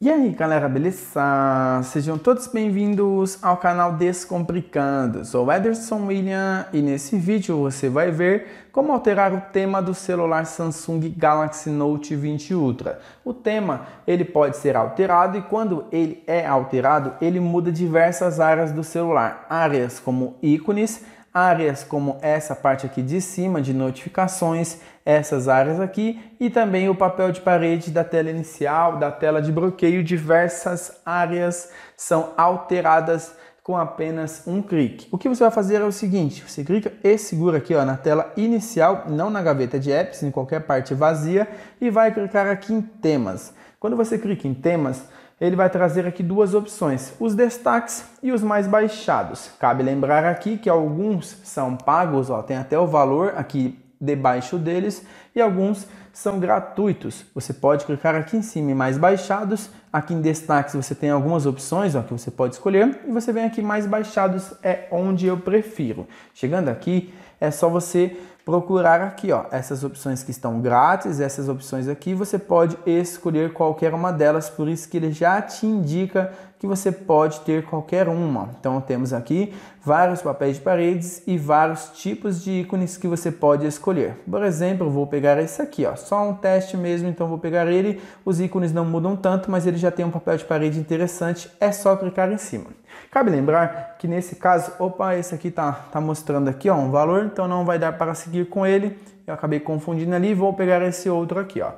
E aí galera, beleza? Sejam todos bem-vindos ao canal Descomplicando. Sou Ederson William e nesse vídeo você vai ver como alterar o tema do celular Samsung Galaxy Note 20 Ultra. O tema ele pode ser alterado e quando ele é alterado ele muda diversas áreas do celular, áreas como ícones, áreas como essa parte aqui de cima de notificações, essas áreas aqui e também o papel de parede da tela inicial, da tela de bloqueio, diversas áreas são alteradas com apenas um clique. O que você vai fazer é o seguinte, você clica e segura aqui ó, na tela inicial, não na gaveta de apps, em qualquer parte vazia e vai clicar aqui em temas. Quando você clica em temas, ele vai trazer aqui duas opções, os destaques e os mais baixados. Cabe lembrar aqui que alguns são pagos, ó, tem até o valor aqui debaixo deles, e alguns são gratuitos. Você pode clicar aqui em cima em mais baixados, aqui em destaques você tem algumas opções ó, que você pode escolher e você vem aqui mais baixados é onde eu prefiro. Chegando aqui é só você procurar aqui ó, essas opções que estão grátis, essas opções aqui, você pode escolher qualquer uma delas, por isso que ele já te indica que você pode ter qualquer uma. Então temos aqui vários papéis de paredes e vários tipos de ícones que você pode escolher. Por exemplo, vou pegar esse aqui, ó, só um teste mesmo, então vou pegar ele. Os ícones não mudam tanto, mas ele já tem um papel de parede interessante, é só clicar em cima. Cabe lembrar que nesse caso, opa, esse aqui tá, tá mostrando aqui ó, um valor, então não vai dar para seguir com ele. Eu acabei confundindo ali, vou pegar esse outro aqui. Ó.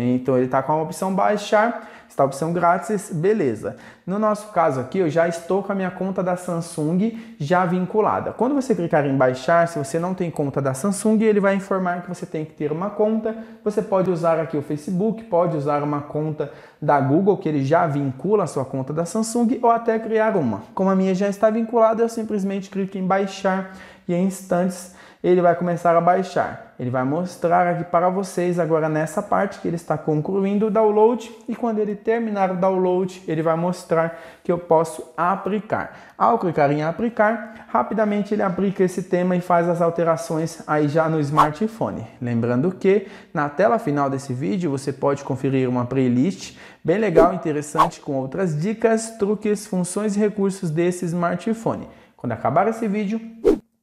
Então ele está com a opção baixar, está a opção grátis, beleza. No nosso caso aqui, eu já estou com a minha conta da Samsung já vinculada. Quando você clicar em baixar, se você não tem conta da Samsung, ele vai informar que você tem que ter uma conta. Você pode usar aqui o Facebook, pode usar uma conta da Google, que ele já vincula a sua conta da Samsung, ou até criar uma. Como a minha já está vinculada, eu simplesmente clico em baixar e em instantes ele vai começar a baixar. Ele vai mostrar aqui para vocês agora nessa parte que ele está concluindo o download e quando ele terminar o download, ele vai mostrar que eu posso aplicar. Ao clicar em aplicar, rapidamente ele aplica esse tema e faz as alterações aí já no smartphone. Lembrando que na tela final desse vídeo você pode conferir uma playlist bem legal, interessante com outras dicas, truques, funções e recursos desse smartphone. Quando acabar esse vídeo,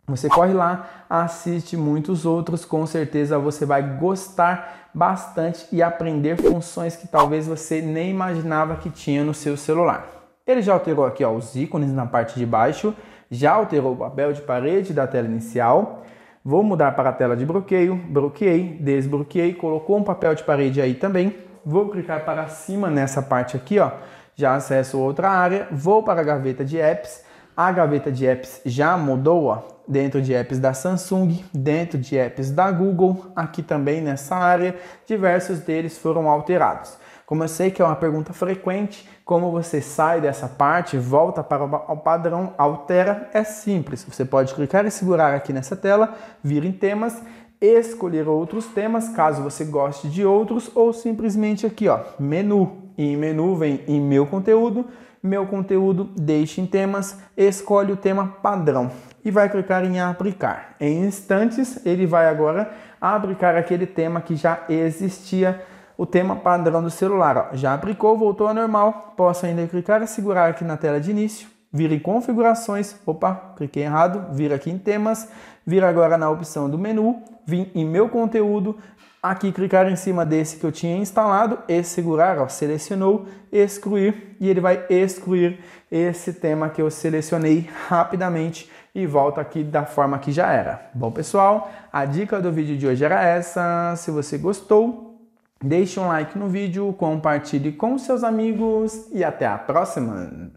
você corre lá, assiste muitos outros, com certeza você vai gostar bastante e aprender funções que talvez você nem imaginava que tinha no seu celular. Ele já alterou aqui ó, os ícones na parte de baixo, já alterou o papel de parede da tela inicial. Vou mudar para a tela de bloqueio, bloqueei, desbloqueei, colocou um papel de parede aí também. Vou clicar para cima nessa parte aqui, ó. já acesso outra área, vou para a gaveta de apps, a gaveta de apps já mudou, ó, dentro de apps da Samsung, dentro de apps da Google, aqui também nessa área, diversos deles foram alterados. Como eu sei que é uma pergunta frequente, como você sai dessa parte, volta para o padrão, altera, é simples. Você pode clicar e segurar aqui nessa tela, vir em temas, escolher outros temas, caso você goste de outros, ou simplesmente aqui, ó, menu, em menu vem em meu conteúdo, meu conteúdo, deixe em temas, escolhe o tema padrão e vai clicar em aplicar. Em instantes, ele vai agora aplicar aquele tema que já existia, o tema padrão do celular. Ó. Já aplicou, voltou ao normal. Posso ainda clicar e segurar aqui na tela de início vira em configurações, opa, cliquei errado, vira aqui em temas, vira agora na opção do menu, vim em meu conteúdo, aqui clicar em cima desse que eu tinha instalado e segurar, ó, selecionou, excluir e ele vai excluir esse tema que eu selecionei rapidamente e volta aqui da forma que já era. Bom pessoal, a dica do vídeo de hoje era essa, se você gostou, deixe um like no vídeo, compartilhe com seus amigos e até a próxima!